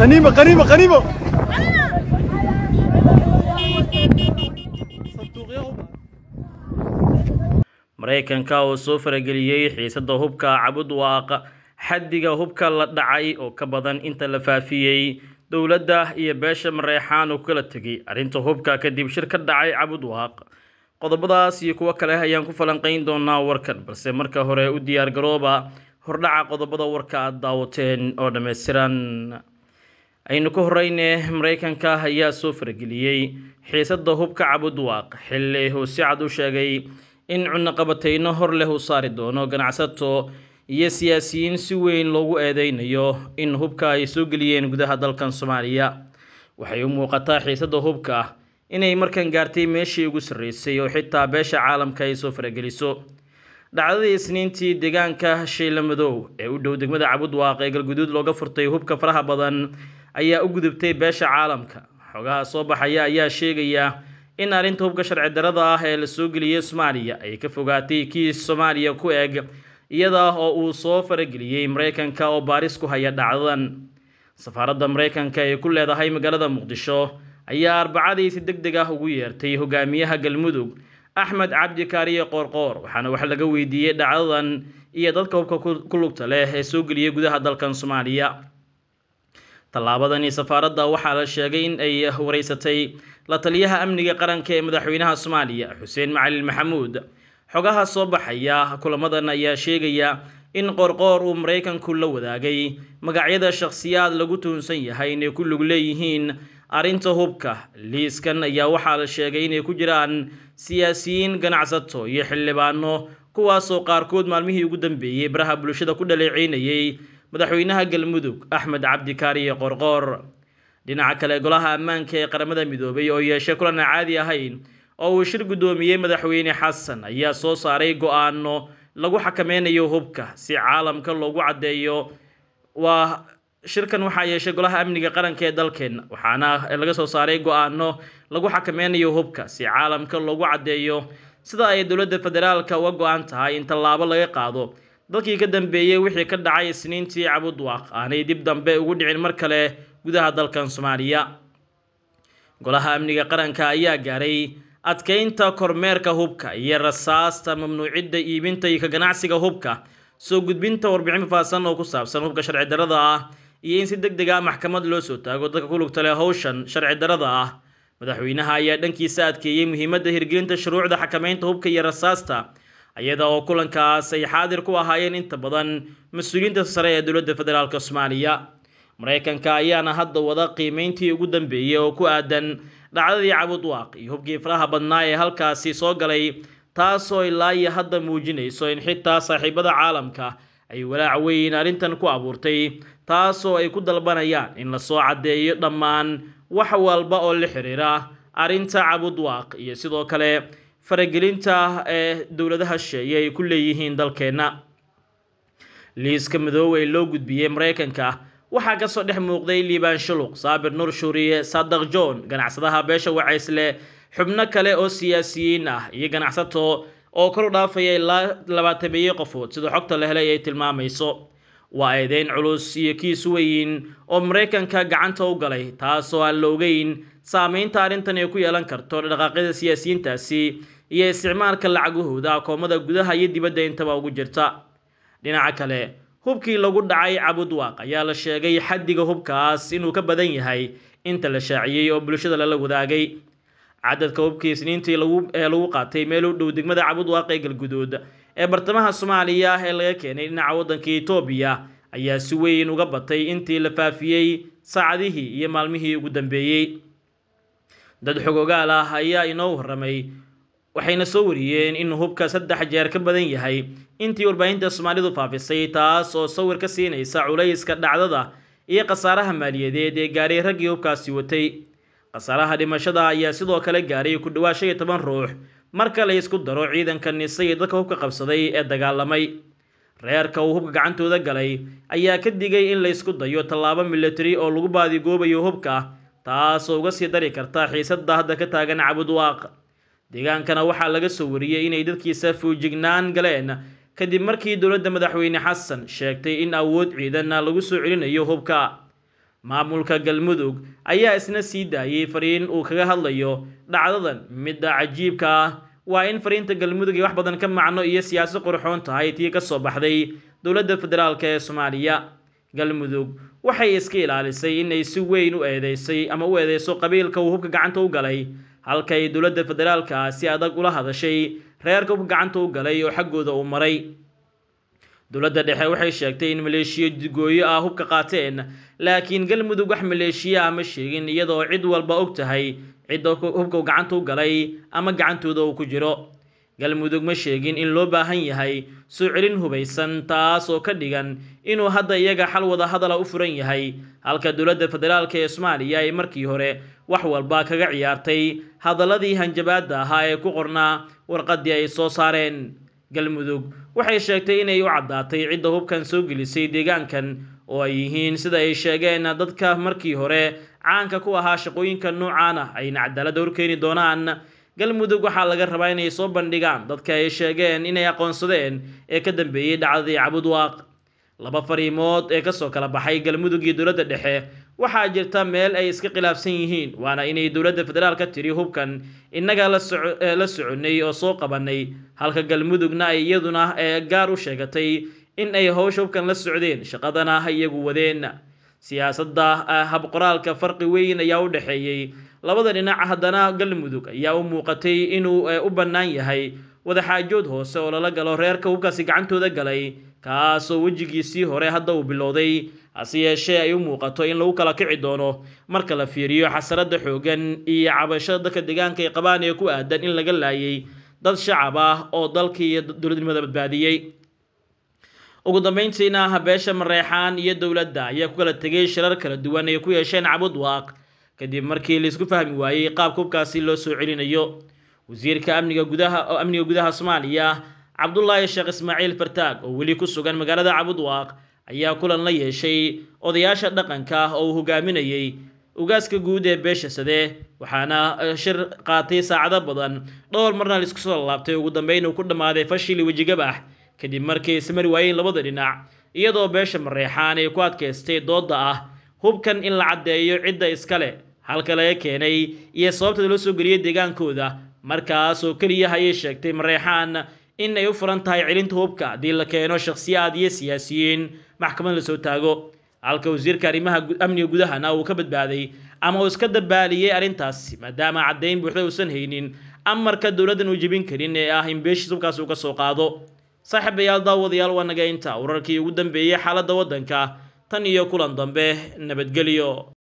غنيمة غنيمة غنيمة maraykanka oo soo farageliyey xiisadda hubka cabudwaaq xaddiga hubka la dhacay oo ka badan inta la faafiyey dowladda iyo beesha mareexaan oo kala tegay arrinta hubka kadib shir ka dhacay cabudwaaq qodobadaas iyo kuwo kale ayaan ku falanqayn doonaa warkan balse marka hore u diyaar garooba hordhaca qodobada warka aad daawateen oo dhammaystiran aynu ka horeyne maraykanka ayaa soo farageliyey xiisadda hubka cabudwaaq xilli uu si cad u sheegay in cunaqabateyno hor leh uu saari doono ganacsato iyo siyaasiyiin si weyn loogu eedeynayo in hubka ay soo geliyeen gudaha dalkan soomaaliya waxay u muuqataa xiisada hubka inay markan gaartay meeshii ugu sarreysay oo xitaa beesha caalamka ay soo farageliso dhacdadii isniintii deegaanka shiila madow ee u dhow degmada cabudwaaq ee galguduud looga furtay hubka faraha badan ayaa u gudubtay beesha caalamka xogaha soo baxaya ayaa sheegaya in arrinta hubka sharci darrada ah ee la soo geliyey soomaaliya ay ka fogaatay kiis soomaaliya ku eeg iyada oo uu soo farageliyey maraykanka oo baaris ku haya dhacdadan safaaradda maraykanka ee ku leedahay magaalada muqdisho ayaa arbacadii si deg deg ah ugu yeertay hogaamiyaha galmudug axmed cabdi qoorqoor waxaana wax laga weydiiyey dhacdadan iyo dadka hubka ku lugta leh ee soo geliyey gudaha dalkan soomaaliya tallaabadani safaaradda waxaa la sheegay in ay horeysatay la taliyaha amniga qaranka ee madaxweynaha soomaaliya xuseen macalin maxamuud xogaha soo baxaya kulamadan ayaa sheegaya in qorqoor uu maraykanku la wadaagay magacyada shakhsiyaad lagu tuhunsan yahay inay ku lug leeyihiin arrinta hubka liiskan ayaa waxaa la sheegay inay ku jiraan siyaasiyiin ganacsato iyo xildhibaano kuwaasoo qaarkood maalmihii ugu dambeeyey baraha bulshada ku dhaleeceynayay madaxweynaha galmudug axmed cabdikaariye qorqoor dhinaca kale golaha ammaanka ee qaramada midoobay oo yeeshay kulan aan caadi ahayn oo uu shir guddoomiyey madaxweyne xasan ayaa soo saaray go-aano lagu xakameynayo hubka si caalamka loogu caddeeyo waa shirkan waxaa yeeshay golaha amniga qaranka ee dalkeena waxaana laga soo saaray go-aano lagu xakameynayo hubka si caalamka loogu caddeeyo sida ay dowladda federaalka uga go-an tahay in tallaabo laga qaado dadkii ka dambeeyey wixii ka dhacay isniintii cabud waaq aanay dib dambe ugu dhicin mar kale gudaha dalkan soomaaliya golaha amniga qaranka ayaa gaaray adkaynta kormeerka hubka iyo rasaasta mamnuucidda iibinta iyo ka ganacsiga hubka soo gudbinta warbixin faahfaahsan oo ku saabsan hubka sharci darrada ah iyo in si deg deg ah maxkamad loo soo taago dadka ku lugta leh howshan sharci darrada ah madaxweynaha ayaa dhankiisa adkeeyey muhiimadda hirgelinta shuruucda xakamaynta hubka iyo rasaasta iyada oo kulankaas ay xaadir ku ahaayeen inta badan mas-uuliyiinta sare ee dowladda federaalk soomaaliya maraykanka ayaana hadda wada qiimeyntii ugu dambeeyey oo ku aadan dhacdadii cabudwaaq iyo hubkii faraha badnaa ee halkaasi soo galay taasoo ilaa iyo hadda muujinayso in xitaa saaxiibada caalamka ay walaac weyn arrintan ku abuurtay taasoo ay ku dalbanayaan in lasoo caddeeyo dhammaan wax walba oo la xiriira arrinta cabudwaaq iyo sidoo kale faragelinta ee eh, dowladaha sheeye ay ku leeyihiin dalkeenna liiska midoobey loo gudbiyey maraykanka waxaa kasoo dhex muuqday liibaan shuluq saabir nur shuuriye sadaq john ganacsadaha beesha wacaysle xubno kale oo siyaasiyiin ah iyo ganacsato oo kor u dhaafaya ilaa labaatameeye qofood sida xogta la helay ay tilmaamayso waa eedeyn culus iyo kiis weyn oo maraykanka gacanta u galay taasoo aan la ogeyn saamaynta arrintan ay ku yeelan karto dhaqaaqyada siyaasiyiintaasi iyo isticmaalka lacagahooda akoomada gudaha iyo dibadda intaba ugu jirta dhinaca kale hubkii lagu dhacay cabudwaaq ayaa la sheegay xaddiga hubkaas inuu ka badan yahay inta la shaaciyey oo bulshada lala wadaagay cadadka hubkii isniintii ee lagu qaatay meel u dhow degmada cabudwaaq ee galgudood ee bartamaha soomaaliya ee laga keenay dhinaca waddanka etoobiya ayaa si weyn uga batay intii la faafiyey saacadihii iyo maalmihii ugu dambeeyey dad xogogaal ah ayaa inoo warramay waxayna soo wariyeen in hubka saddex jeer ka badan yahay intii warbaahinta soomaalidu faafisay taas oo sawir ka siinaysa culayska dhacdada iyo khasaaraha maaliyadeed ee gaaray raggii hubkaasi watay khasaaraha dhimashada ayaa sidoo kale gaaray ku dhowaa shan iyo toban ruux marka la isku daro ciidanka nise iyo dadka hubka qabsaday ee dagaalamay reerka uu hubka gacantooda galay ayaa ka digay in laysku dayo tallaabo milatari oo lagu baadigoobayo hubka taasoo uga sii dari karta xiisadda hadda ka taagan cabudwaaq deegaankana waxaa laga soo wariyey inay dadkiisa fuujignaan galeen kadib markii dowladda madaxweyne xasan sheegtay in awood ciidana lagu soo celinayo hubka maamulka galmudug ayaa isna sii daayay fariin uu kaga hadlayo dhacdadan midda cajiibka ah waa in fariinta galmudug ay wax badan ka macno iyo siyaasi qurxoon tahay tii ka soo baxday dowladda federaalk ee soomaaliya galmudug waxay iska ilaalisay inay si weyn u eedeysay ama u eedeyso qabiilka uu hubka gacanta u galay halkay dowladda federaalka si adag ula hadashay reerka hubka gacanta u galay oo xaggooda uu maray dowladda dhexe waxay sheegtay in maleeshiya gooyo ah hubka qaateen laakiin galmudug wax maleeshiya ah ma sheegin iyadoo cid walba og tahay cidda hubkau gacanta u galay ama gacantooda uu ku jiro galmudug ma sheegin in loo baahan yahay soo celin hubaysan taasoo ka dhigan inuu hadda iyaga xal wada hadala u furan yahay halka dowladda federaalk ee soomaaliya ay markii hore wax walba kaga ciyaartay hadaladii hanjabaadda ahaa ee ku qornaa warqaddii ay soo saareen galmudug waxay sheegtay inay u caddaatay cidda hubkan soo gelisay deegaankan oo ay yihiin sida ay sheegeen dadka markii hore caanka ku ahaa shaqooyinka noocan ah ayna cadaaladda horkeeni doonaan galmudug waxaa laga rabaa inay soo bandhigaan dadka ay sheegeen inay aqoonsadeen ee ka dambeeyey dhacdadii cabudwaaq laba fariimood ee kasoo kala baxay galmudug iyo dowladda dhexe waxaa jirta meel ay iska khilaafsan yihiin waana inay dowladda federaalka tiri hubkan innagaa la soconnay oo soo qabannay halka galmudugna ay iyaduna gaar u sheegatay in ay howsha hubkan la socdeen shaqadana ha iyagu wadeen siyaasadda habqoraalka farqi weyn ayaa u dhexeeyey labada dhinac haddana galmudug ayaa u muuqatay inuu u bannaan yahay wadaxaajood hoose oo lala galo reerka hubkaasi gacantooda galay kaasoo wejigiisii hore hadda uu bilowday hase yeeshee ay u muuqato in lagu kala kici doono marka la fiiriyo xasarada xoogan iyo cabashada dadka deegaanka ay qabaan ee ku aadan in laga laayay dad shacab ah oo dalkii iyo dowladnimada badbaadiyey ugu dambeyntiina ah beesha mareexaan iyo dowladda ayaa ku kala tegay shirar kala duwan ay ku yeesheen cabud waaq kadib markii laisku fahmi waayey qaab kubkaasi loo soo celinayo wasiirka amniga gudaha amniga gudaha soomaaliya cabdulaahi sheekh ismaaciil fartaag oo weli ku sugan magaalada cabudwaaq ayaa kulan la yeeshay odayaasha dhaqanka ah oo uu hogaaminayey ugaaska guud ee beesha sade waxaana e, shir qaatay saacado badan dhowr marna la isku soo laabtay ugu dambeyn uu ku dhammaaday fashili wejigab ah kadib markii ismari waayeen labada dhinac iyadoo beesha mareexaan ay ku adkaystay doodda ah hubkan in la caddeeyo cidda iskale halka laga keenay iyo sababta loo soo geliyay deegaankooda markaas oo keliya ayay sheegtay mareexaan inay u furan tahay celinta hubka haddii la keeno shakhsiyaad iyo siyaasiyiin maxkamad la soo taago halka wasiirka arrimaha amniga gudahana uu ka badbaaday ama uu iska dabaaliyey arrintaas maadaama caddayn buuxda uusan haynin amarka dowladdan uu jebin karin ee ah in beeshii hubkaas uu ka soo qaado saaxiibayaal daawadayaal waa naga inta urarkii ugu dambeeyey xaaladda waddanka tan iyo kulan dambe nabadgelyo